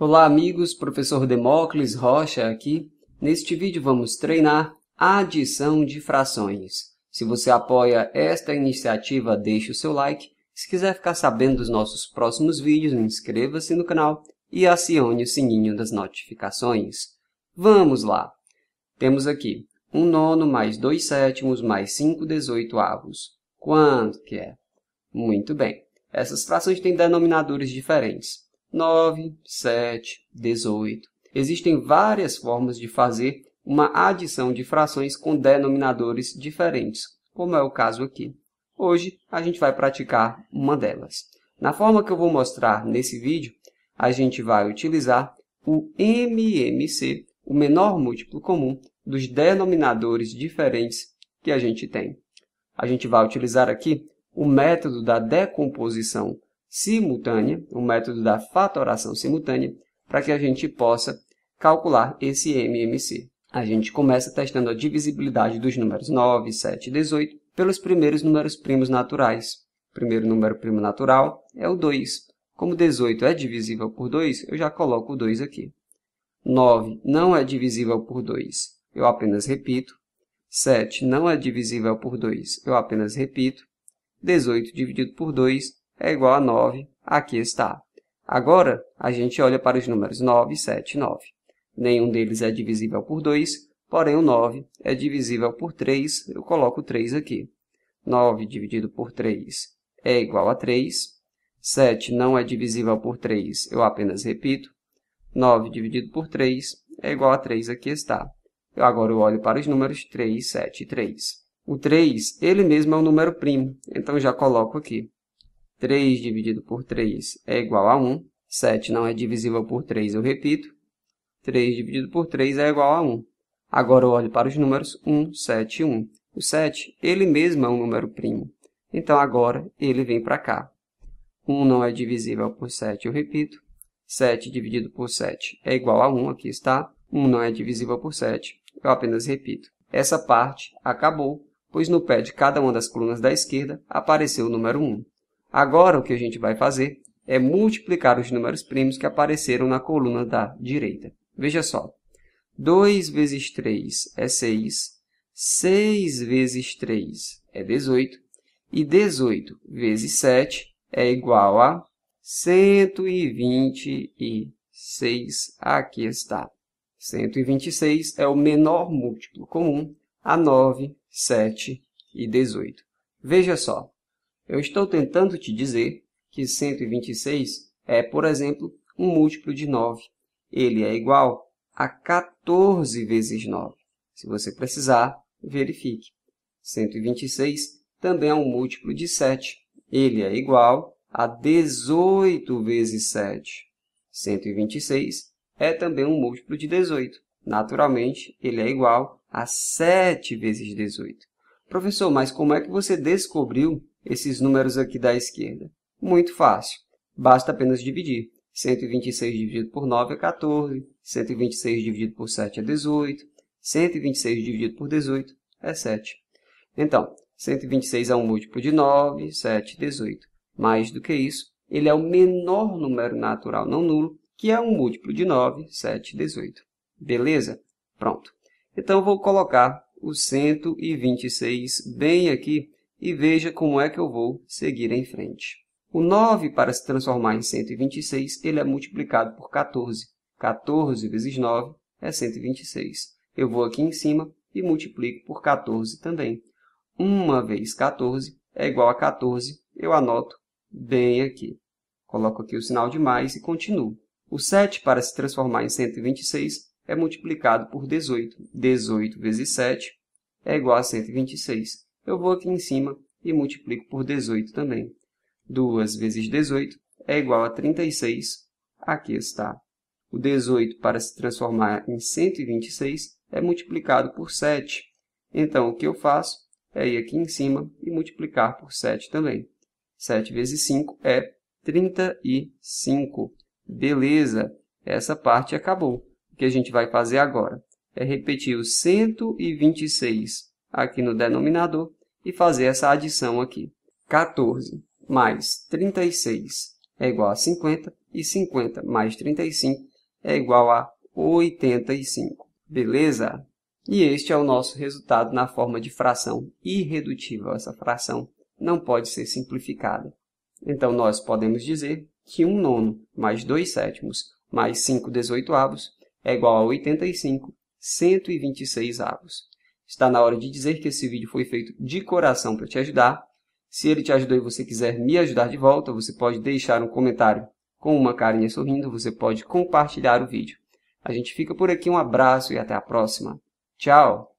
Olá amigos, professor Demócles Rocha aqui. Neste vídeo vamos treinar a adição de frações. Se você apoia esta iniciativa, deixe o seu like. Se quiser ficar sabendo dos nossos próximos vídeos, inscreva-se no canal e acione o sininho das notificações. Vamos lá! Temos aqui 1 um nono mais 2 sétimos mais 5 dezoitoavos. avos. Quanto que é? Muito bem. Essas frações têm denominadores diferentes. 9, 7, 18. Existem várias formas de fazer uma adição de frações com denominadores diferentes, como é o caso aqui. Hoje, a gente vai praticar uma delas. Na forma que eu vou mostrar nesse vídeo, a gente vai utilizar o MMC, o menor múltiplo comum dos denominadores diferentes que a gente tem. A gente vai utilizar aqui o método da decomposição simultânea, o método da fatoração simultânea, para que a gente possa calcular esse MMC. A gente começa testando a divisibilidade dos números 9, 7 e 18 pelos primeiros números primos naturais. O primeiro número primo natural é o 2. Como 18 é divisível por 2, eu já coloco o 2 aqui. 9 não é divisível por 2, eu apenas repito. 7 não é divisível por 2, eu apenas repito. 18 dividido por 2 é igual a 9, aqui está. Agora, a gente olha para os números 9, 7 e 9. Nenhum deles é divisível por 2, porém o 9 é divisível por 3, eu coloco 3 aqui. 9 dividido por 3 é igual a 3. 7 não é divisível por 3, eu apenas repito. 9 dividido por 3 é igual a 3, aqui está. Eu agora eu olho para os números 3, 7 e 3. O 3, ele mesmo é um número primo, então já coloco aqui. 3 dividido por 3 é igual a 1. 7 não é divisível por 3, eu repito. 3 dividido por 3 é igual a 1. Agora eu olho para os números 1, 7 e 1. O 7, ele mesmo é um número primo. Então, agora, ele vem para cá. 1 não é divisível por 7, eu repito. 7 dividido por 7 é igual a 1, aqui está. 1 não é divisível por 7, eu apenas repito. Essa parte acabou, pois no pé de cada uma das colunas da esquerda apareceu o número 1. Agora o que a gente vai fazer é multiplicar os números primos que apareceram na coluna da direita. Veja só, 2 vezes 3 é 6, 6 vezes 3 é 18, e 18 vezes 7 é igual a 126. Aqui está. 126 é o menor múltiplo comum a 9, 7 e 18. Veja só, eu estou tentando te dizer que 126 é, por exemplo, um múltiplo de 9. Ele é igual a 14 vezes 9. Se você precisar, verifique. 126 também é um múltiplo de 7. Ele é igual a 18 vezes 7. 126 é também um múltiplo de 18. Naturalmente, ele é igual a 7 vezes 18. Professor, mas como é que você descobriu esses números aqui da esquerda? Muito fácil, basta apenas dividir. 126 dividido por 9 é 14, 126 dividido por 7 é 18, 126 dividido por 18 é 7. Então, 126 é um múltiplo de 9, 7, 18. Mais do que isso, ele é o menor número natural não nulo, que é um múltiplo de 9, 7, 18. Beleza? Pronto. Então, eu vou colocar o 126 bem aqui e veja como é que eu vou seguir em frente. O 9, para se transformar em 126, ele é multiplicado por 14. 14 vezes 9 é 126. Eu vou aqui em cima e multiplico por 14 também. 1 vezes 14 é igual a 14, eu anoto bem aqui. Coloco aqui o sinal de mais e continuo. O 7, para se transformar em 126, é multiplicado por 18. 18 vezes 7 é igual a 126 eu vou aqui em cima e multiplico por 18 também. 2 vezes 18 é igual a 36. Aqui está. O 18, para se transformar em 126, é multiplicado por 7. Então, o que eu faço é ir aqui em cima e multiplicar por 7 também. 7 vezes 5 é 35. Beleza! Essa parte acabou. O que a gente vai fazer agora é repetir o 126 aqui no denominador e fazer essa adição aqui. 14 mais 36 é igual a 50 e 50 mais 35 é igual a 85. Beleza? E este é o nosso resultado na forma de fração irredutível. Essa fração não pode ser simplificada. Então, nós podemos dizer que 1 nono mais 2 sétimos mais 5 avos é igual a 85, 126 avos está na hora de dizer que esse vídeo foi feito de coração para te ajudar. Se ele te ajudou e você quiser me ajudar de volta, você pode deixar um comentário com uma carinha sorrindo, você pode compartilhar o vídeo. A gente fica por aqui, um abraço e até a próxima. Tchau!